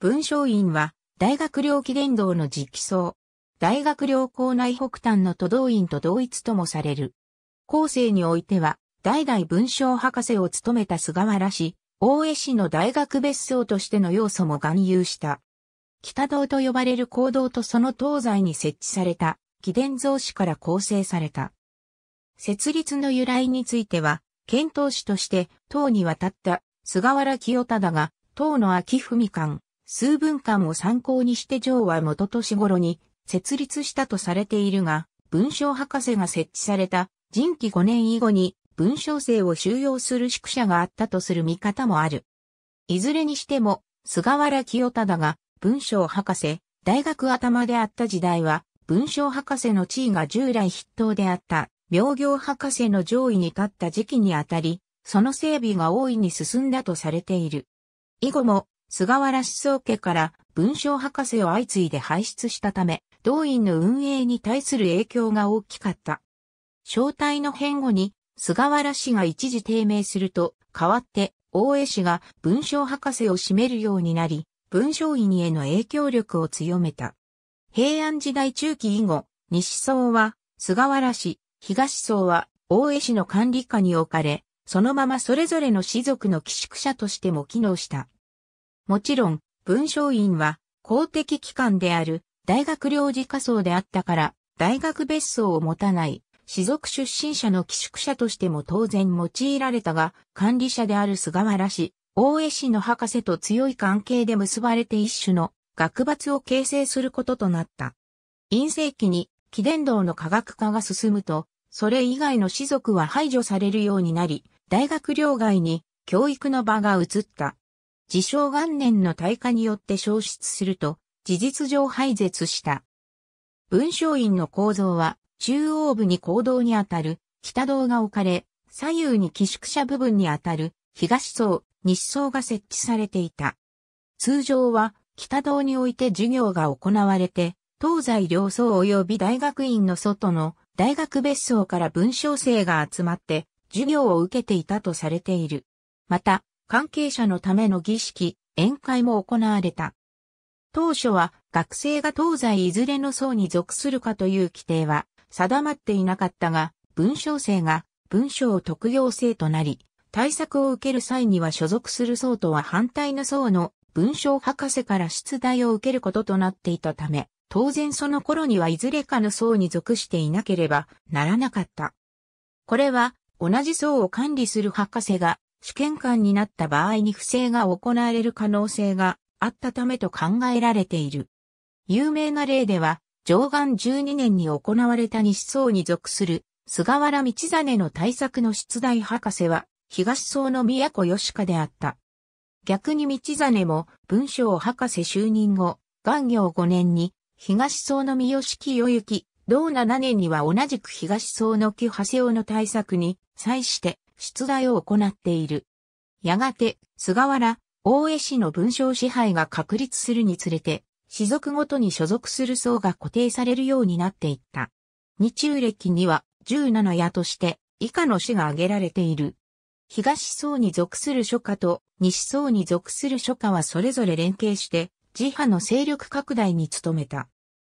文章院は、大学領記伝道の実機層。大学領校内北端の都道院と同一ともされる。後世においては、代々文章博士を務めた菅原氏、大江氏の大学別荘としての要素も含有した。北道と呼ばれる行動とその東西に設置された、記伝造市から構成された。設立の由来については、検討士として、党に渡った菅原清忠が、党の秋文官、数分間を参考にして城は元年頃に設立したとされているが、文章博士が設置された人気5年以後に文章生を収容する宿舎があったとする見方もある。いずれにしても、菅原清忠が文章博士、大学頭であった時代は、文章博士の地位が従来筆頭であった、名行博士の上位に立った時期にあたり、その整備が大いに進んだとされている。以後も、菅原思想家から文章博士を相次いで輩出したため、動員の運営に対する影響が大きかった。正体の変後に、菅原氏が一時低迷すると、代わって、大江氏が文章博士を占めるようになり、文章院への影響力を強めた。平安時代中期以後、西層は菅原氏、東層は大江氏の管理下に置かれ、そのままそれぞれの士族の寄宿者としても機能した。もちろん、文章院は公的機関である大学領事仮層であったから、大学別荘を持たない、士族出身者の寄宿者としても当然用いられたが、管理者である菅原氏、大江氏の博士と強い関係で結ばれて一種の学伐を形成することとなった。陰性期に、貴伝道の科学化が進むと、それ以外の士族は排除されるようになり、大学領外に教育の場が移った。自称元年の大火によって消失すると、事実上廃絶した。文章院の構造は、中央部に行動にあたる、北堂が置かれ、左右に寄宿舎部分にあたる、東層、西層が設置されていた。通常は、北堂において授業が行われて、東西両層及び大学院の外の大学別荘から文章生が集まって授業を受けていたとされている。また、関係者のための儀式、宴会も行われた。当初は学生が東西いずれの層に属するかという規定は定まっていなかったが、文章生が文章特要生となり、対策を受ける際には所属する層とは反対の層の文章博士から出題を受けることとなっていたため、当然その頃にはいずれかの層に属していなければならなかった。これは同じ層を管理する博士が試験官になった場合に不正が行われる可能性があったためと考えられている。有名な例では、上岸12年に行われた西層に属する菅原道真の対策の出題博士は東層の宮古義家であった。逆に道真も文章博士就任後、元業5年に東層の三好清行、同7年には同じく東層の木長尾の対策に際して出題を行っている。やがて、菅原、大江氏の文章支配が確立するにつれて、氏族ごとに所属する層が固定されるようになっていった。日中歴には17夜として以下の氏が挙げられている。東層に属する諸家と西層に属する諸家はそれぞれ連携して自派の勢力拡大に努めた。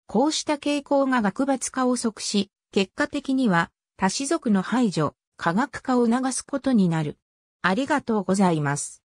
こうした傾向が学閥化を促し、結果的には他氏族の排除、科学化を促すことになる。ありがとうございます。